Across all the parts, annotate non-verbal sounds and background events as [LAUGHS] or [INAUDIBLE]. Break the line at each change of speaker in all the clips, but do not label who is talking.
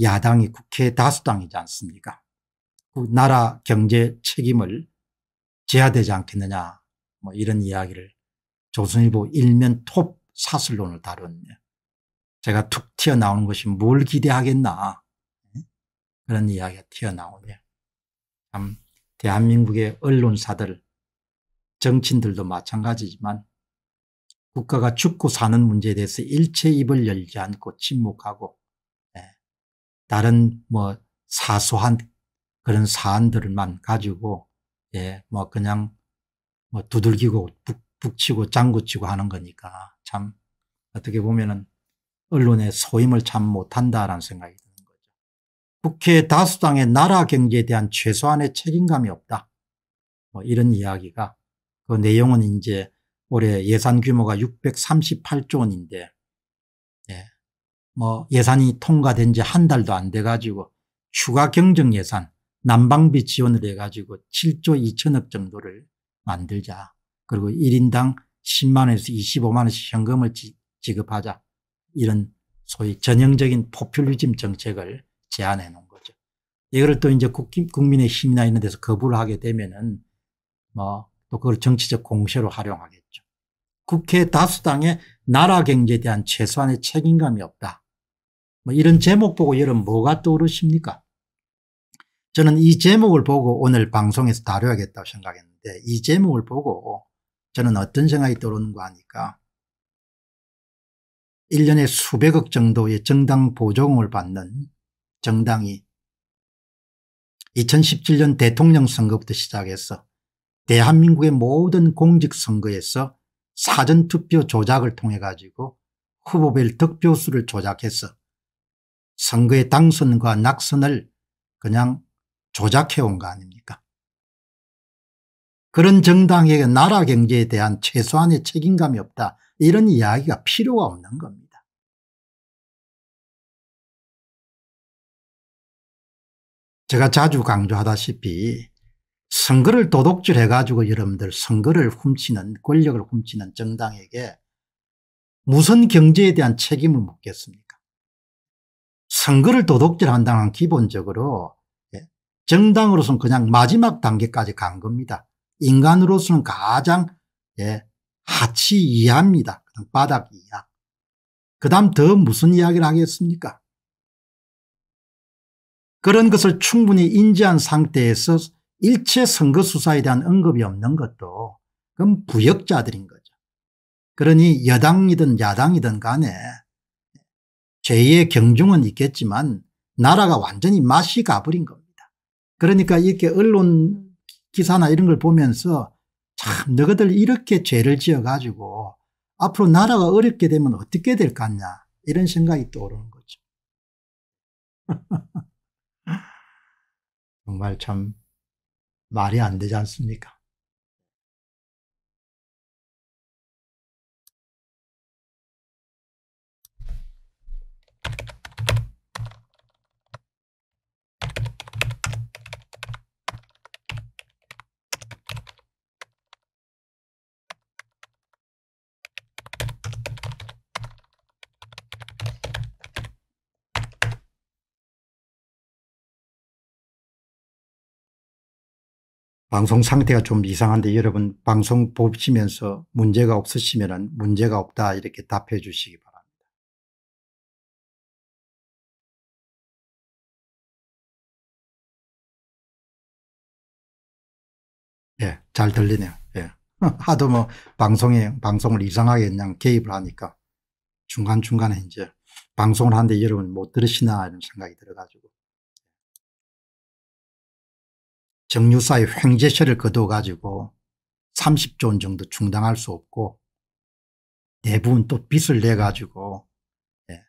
야당이 국회 다수당이지 않습니까 그 나라 경제 책임을 져야 되지 않겠느냐 뭐 이런 이야기를 조선일보 일면 톱 사슬론을 다뤘네요. 제가 툭 튀어나오는 것이 뭘 기대하겠나 그런 이야기가 튀어나오네요. 참 대한민국의 언론사들 정치인들도 마찬가지지만 국가가 죽고 사는 문제에 대해서 일체 입을 열지 않고 침묵하고 다른 뭐 사소한 그런 사안들만 가지고 예, 뭐 그냥 뭐 두들기고 북, 북치고 장구치고 하는 거니까 참 어떻게 보면은 언론의 소임을 참 못한다라는 생각이 드는 거죠. 국회 다수당의 나라 경제에 대한 최소한의 책임감이 없다. 뭐 이런 이야기가 그 내용은 이제 올해 예산 규모가 638조 원인데 뭐 예산이 통과된 지 한 달도 안 돼 가지고 추가 경정 예산 난방비 지원을 해 가지고 7조 2천억 정도를 만들자. 그리고 1인당 10만 원에서 25만 원씩 현금을 지, 급하자 이런 소위 전형적인 포퓰리즘 정책을 제안해 놓은 거죠. 이거를 또 이제 국민의 힘이나 이런 데서 거부를 하게 되면은 뭐 또 그걸 정치적 공세로 활용하겠죠. 국회 다수당에 나라 경제에 대한 최소한의 책임감이 없다. 뭐 이런 제목 보고 여러분 뭐가 떠오르십니까? 저는 이 제목을 보고 오늘 방송에서 다뤄야겠다고 생각했는데 이 제목을 보고 저는 어떤 생각이 떠오르는가 하니까 1년에 수백억 정도의 정당 보조금을 받는 정당이 2017년 대통령 선거부터 시작해서 대한민국의 모든 공직선거에서 사전투표 조작을 통해 가지고 후보별 득표수를 조작해서 선거의 당선과 낙선을 그냥 조작해온 거 아닙니까 그런 정당에게 나라 경제에 대한 최소한의 책임감이 없다 이런 이야기가 필요가 없는 겁니다 제가 자주 강조하다시피 선거를 도둑질해 가지고 여러분들 선거를 훔치는 권력을 훔치는 정당에게 무슨 경제에 대한 책임을 묻겠습니까 선거를 도덕질한다는 기본적으로 예, 정당으로서는 그냥 마지막 단계까지 간 겁니다. 인간으로서는 가장 예, 하치 이하입니다. 바닥 이하. 그 다음 더 무슨 이야기를 하겠습니까? 그런 것을 충분히 인지한 상태에서 일체 선거 수사에 대한 언급이 없는 것도 그건 부역자들인 거죠. 그러니 여당이든 야당이든 간에 죄의 경중은 있겠지만 나라가 완전히 맛이 가버린 겁니다. 그러니까 이렇게 언론 기사나 이런 걸 보면서 참 너희들 이렇게 죄를 지어가지고 앞으로 나라가 어렵게 되면 어떻게 될 것 같냐 이런 생각이 떠오르는 거죠. [LAUGHS] 정말 참 말이 안 되지 않습니까? 방송 상태가 좀 이상한데 여러분 방송 보시면서 문제가 없으시면 문제가 없다 이렇게 답해 주시기 바랍니다. 예, 잘 들리네요. 예. [LAUGHS] 하도 뭐 방송에, 방송을 이상하게 그냥 개입을 하니까 중간중간에 이제 방송을 하는데 여러분 못 들으시나 이런 생각이 들어가지고 정유사의 횡재세를 거둬가지고 30조 원 정도 충당할 수 없고 대부분 또 빚을 내가지고 예.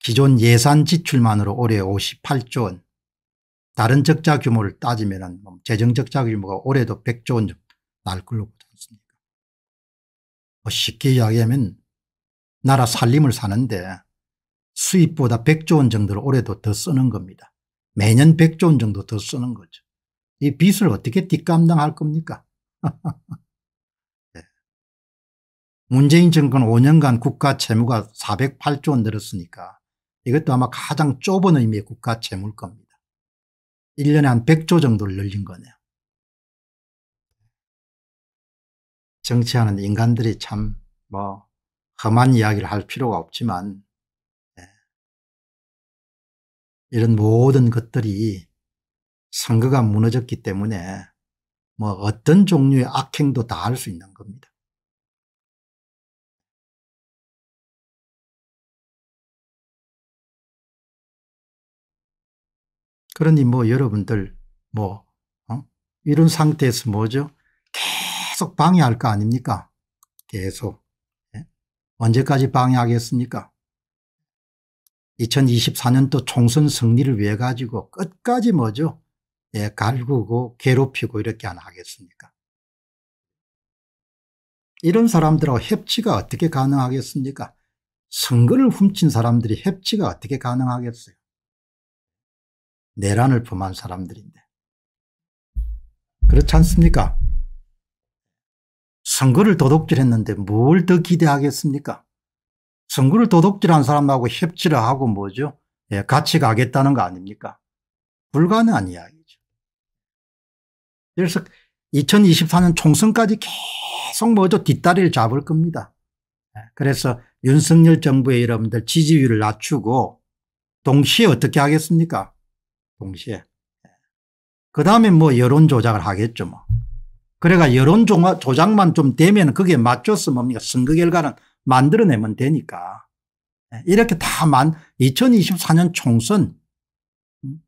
기존 예산 지출만으로 올해 58조 원 다른 적자 규모를 따지면 뭐 재정 적자 규모가 올해도 100조 원날 걸로 보지 않습니까 뭐 쉽게 이야기하면 나라 살림을 사는데 수입보다 100조 원 정도를 올해도 더 쓰는 겁니다. 매년 100조 원 정도 더 쓰는 거죠. 이 빚을 어떻게 뒷감당할 겁니까? [LAUGHS] 네. 문재인 정권 5년간 국가 채무가 408조 원 늘었으니까 이것도 아마 가장 좁은 의미의 국가 채무일 겁니다. 1년에 한 100조 정도를 늘린 거네요. 정치하는 인간들이 참 뭐 험한 이야기를 할 필요가 없지만 이런 모든 것들이 선거가 무너졌기 때문에 뭐 어떤 종류의 악행도 다 할 수 있는 겁니다. 그러니 뭐 여러분들 뭐 어? 이런 상태에서 뭐죠? 계속 방해할 거 아닙니까? 계속. 예? 언제까지 방해하겠습니까? 2024년도 총선 승리를 위해 가지고 끝까지 뭐죠 예, 갈구고 괴롭히고 이렇게 안 하겠습니까 이런 사람들하고 협치가 어떻게 가능하겠습니까 선거를 훔친 사람들이 협치가 어떻게 가능하겠어요 내란을 범한 사람들인데 그렇지 않습니까 선거를 도둑질했는데 뭘 더 기대하겠습니까 선거를 도둑질한 사람하고 협치를 하고 뭐죠? 예, 같이 가겠다는 거 아닙니까? 불가능한 이야기죠. 그래서 2024년 총선까지 계속 뭐죠? 뒷다리를 잡을 겁니다. 예, 그래서 윤석열 정부의 여러분들 지지율을 낮추고 동시에 어떻게 하겠습니까? 동시에. 예. 그 다음에 뭐 여론 조작을 하겠죠 뭐. 그래가 여론 조작만 좀 되면 그게 맞췄으면 뭡니까? 선거 결과는 만들어내면 되니까. 예, 이렇게 다 만, 2024년 총선, 음,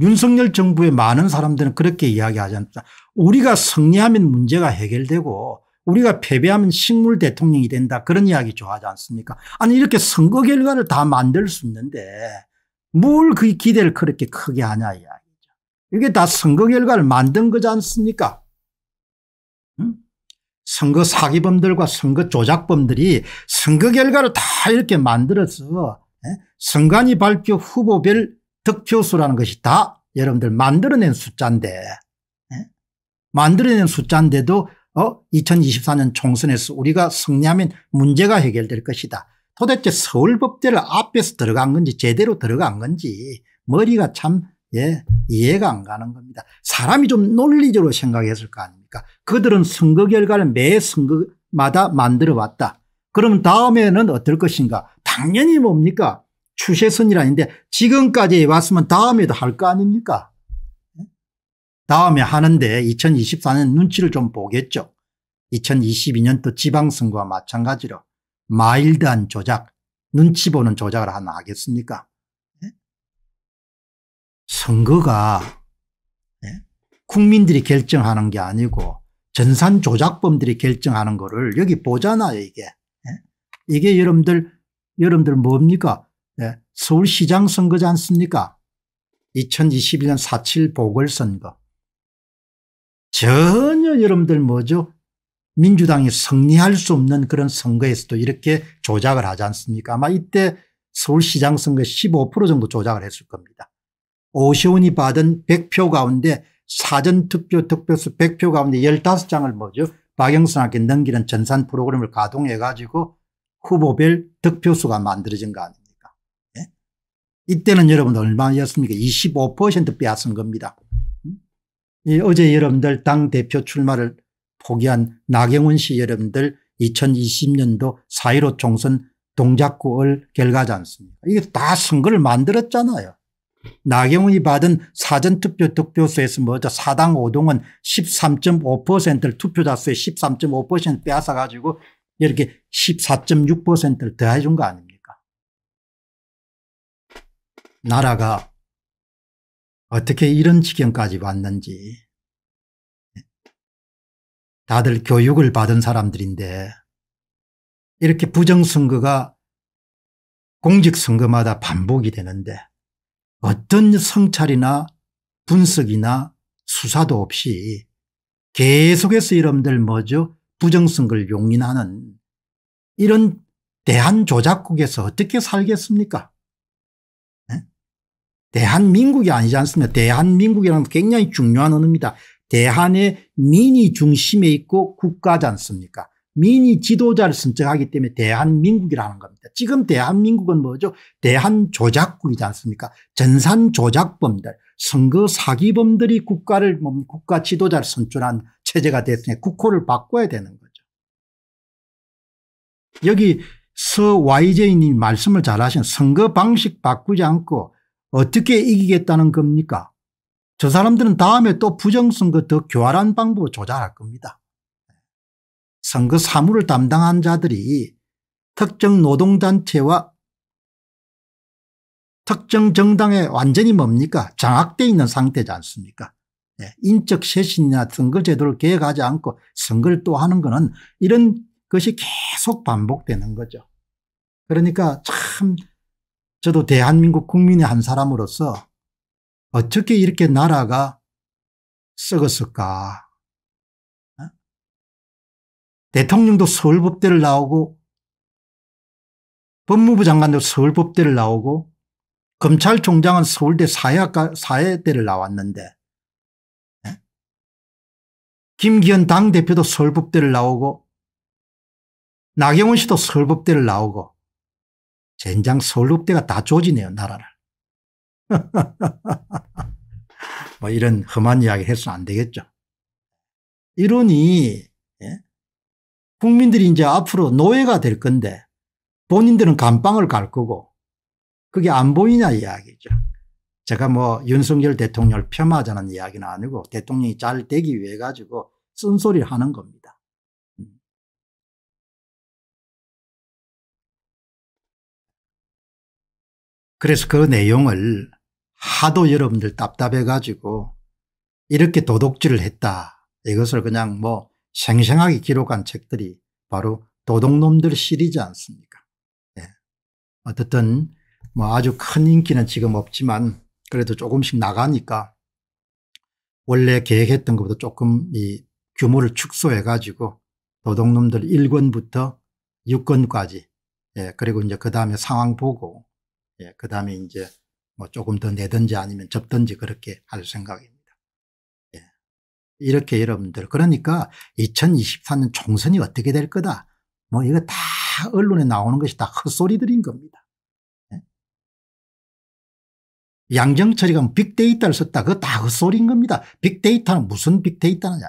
윤석열 정부의 많은 사람들은 그렇게 이야기하지 않습니다. 우리가 승리하면 문제가 해결되고 우리가 패배하면 식물 대통령이 된다 그런 이야기 좋아하지 않습니까 아니 이렇게 선거 결과를 다 만들 수 있는데 뭘 그 기대를 그렇게 크게 하냐 이야기죠. 이게 다 선거 결과를 만든 거지 않습니까 선거 사기범들과 선거 조작범들이 선거 결과를 다 이렇게 만들어서 예? 선관위 발표 후보별 득표수라는 것이 다 여러분들 만들어낸 숫자인데 예? 만들어낸 숫자인데도 어 2024년 총선에서 우리가 승리하면 문제가 해결될 것이다. 도대체 서울법대를 앞에서 들어간 건지 제대로 들어간 건지 머리가 참 예, 이해가 안 가는 겁니다. 사람이 좀 논리적으로 생각했을 거 아닙니까? 그들은 선거 결과를 매 선거마다 만들어 왔다. 그럼 다음에는 어떨 것인가? 당연히 뭡니까? 추세선이라닌데 지금까지 왔으면 다음에도 할 거 아닙니까? 예? 다음에 하는데 2024년 눈치를 좀 보겠죠. 2022년 또 지방선거와 마찬가지로 마일드한 조작, 눈치 보는 조작을 하나 하겠습니까? 선거가 예? 국민들이 결정하는 게 아니고 전산 조작범들이 결정하는 거를 여기 보잖아요 이게. 예? 이게 여러분들 여러분들 뭡니까 예? 서울시장 선거지 않습니까 2021년 4.7 보궐선거 전혀 여러분들 뭐죠 민주당이 승리할 수 없는 그런 선거에서도 이렇게 조작을 하지 않습니까 아마 이때 서울시장 선거 15% 정도 조작을 했을 겁니다. 오시온이 받은 100표 가운데 사전투표 특별수 100표 가운데 15장을 뭐죠 박영선한테 넘기는 전산 프로그램을 가동해 가지고 후보별 득표수가 만들어진 거 아닙니까 예? 이때는 여러분 들 얼마였습니까 25% 빼앗은 겁니다 예, 어제 여러분들 당대표 출마를 포기한 나경원 씨 여러분들 2020년도 4.15 총선 동작구을 결과지 않습니까 이게 다 선거를 만들었잖아요 나경원이 받은 사전투표 득표수에서 먼저 사당 5동은 13.5%를 투표자 수의 13.5% 빼앗아 가지고 이렇게 14.6%를 더해 준거 아닙니까 나라가 어떻게 이런 지경까지 왔는지 다들 교육을 받은 사람들인데 이렇게 부정선거가 공직선거마다 반복이 되는데 어떤 성찰이나 분석이나 수사도 없이 계속해서 여러분들 뭐죠 부정성을 용인하는 이런 대한조작국에서 어떻게 살겠습니까 네? 대한민국이 아니지 않습니까 대한민국이라는 굉장히 중요한 언어입니다 대한의 민이 중심에 있고 국가지 않습니까 민이 지도자를 선정하기 때문에 대한민국이라는 겁니다. 지금 대한민국은 뭐죠? 대한조작국이지 않습니까? 전산조작범들, 선거 사기범들이 국가를, 뭐, 국가 지도자를 선출한 체제가 됐으니 국호를 바꿔야 되는 거죠. 여기 서 YJ님 말씀을 잘하신 선거 방식 바꾸지 않고 어떻게 이기겠다는 겁니까? 저 사람들은 다음에 또 부정선거 더 교활한 방법으로 조작할 겁니다. 선거 사무를 담당한 자들이 특정 노동단체와 특정 정당에 완전히 뭡니까 장악되어 있는 상태지 않습니까 네. 인적 쇄신이나 선거제도를 개혁하지 않고 선거를 또 하는 것은 이런 것이 계속 반복되는 거죠. 그러니까 참 저도 대한민국 국민의 한 사람으로서 어떻게 이렇게 나라가 썩었을까 대통령도 서울법대를 나오고 법무부 장관도 서울법대를 나오고 검찰총장은 서울대 사회학과 사회대를 나왔는데 네? 김기현 당대표도 서울법대를 나오고 나경원 씨도 서울법대를 나오고 젠장 서울법대가 다 조지네요 나라를. [LAUGHS] 뭐 이런 험한 이야기 해서는 안 되겠죠. 이러니 예? 국민들이 이제 앞으로 노예가 될 건데 본인들은 감방을 갈 거고 그게 안 보이냐 이야기죠. 제가 뭐 윤석열 대통령을 폄하하자는 이야기는 아니고 대통령이 잘 되기 위해 가지고 쓴소리를 하는 겁니다. 그래서 그 내용을 하도 여러분들 답답해 가지고 이렇게 도둑질을 했다. 이것을 그냥 뭐 생생하게 기록한 책들이 바로 도둑놈들 시리즈 않습니까? 예. 어쨌든 뭐 아주 큰 인기는 지금 없지만 그래도 조금씩 나가니까 원래 계획했던 것보다 조금 이 규모를 축소해 가지고 도둑놈들 1권부터 6권까지 예, 그리고 이제 그 다음에 상황 보고 예, 그 다음에 이제 뭐 조금 더 내든지 아니면 접든지 그렇게 할 생각입니다. 이렇게 여러분들 그러니까 2024년 총선이 어떻게 될 거다 뭐 이거 다 언론에 나오는 것이 다 헛소리들인 겁니다. 예? 양정철이가 뭐 빅데이터를 썼다 그거 다 헛소리인 겁니다. 빅데이터는 무슨 빅데이터냐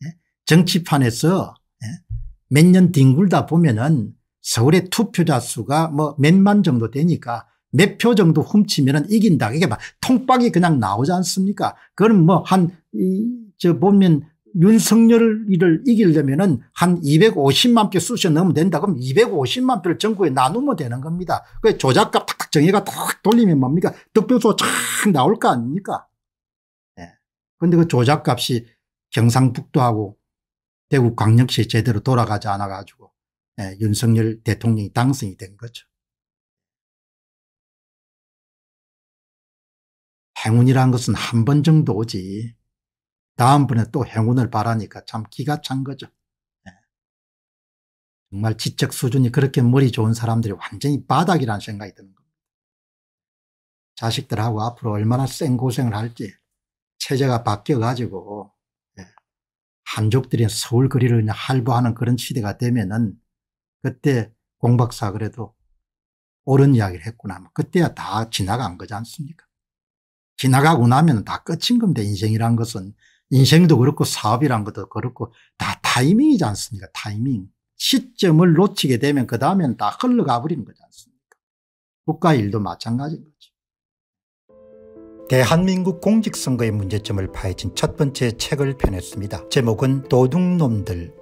네? 정치판에서 예? 몇년 뒹굴다 보면은 서울의 투표자 수가 뭐 몇만 정도 되니까 몇표 정도 훔치면 이긴다. 이게 막 통박이 그냥 나오지 않습니까? 그건 뭐 한, 이, 저 보면 윤석열을 이기려면은 한 250만 표 쑤셔 넣으면 된다. 그럼 250만 표를 전국에 나누면 되는 겁니다. 그 조작값 탁탁 정해가 탁 돌리면 뭡니까? 득표소 쫙 나올 거 아닙니까? 예. 네. 근데 그 조작값이 경상북도하고 대구 광역시 제대로 돌아가지 않아가지고 예, 윤석열 대통령이 당선이 된 거죠. 행운이란 것은 한 번 정도 오지 다음번에 또 행운을 바라니까 참 기가 찬 거죠. 예. 정말 지적 수준이 그렇게 머리 좋은 사람들이 완전히 바닥이라는 생각이 드는 겁니다. 자식들하고 앞으로 얼마나 센 고생을 할지 체제가 바뀌어가지고 예. 한족들이 서울 거리를 그냥 할부하는 그런 시대가 되면은 그때 공박사 그래도 옳은 이야기를 했구나. 그때야 다 지나간 거지 않습니까? 지나가고 나면 다 끝인 겁니다. 인생이란 것은. 인생도 그렇고 사업이란 것도 그렇고 다 타이밍이지 않습니까 타이밍. 시점을 놓치게 되면 그 다음에는 다 흘러가 버리는 거지 않습니까 국가 일도 마찬가지인 거죠. 대한민국 공직선거의 문제점을 파헤친 첫 번째 책을 펴냈습니다. 제목은 도둑놈들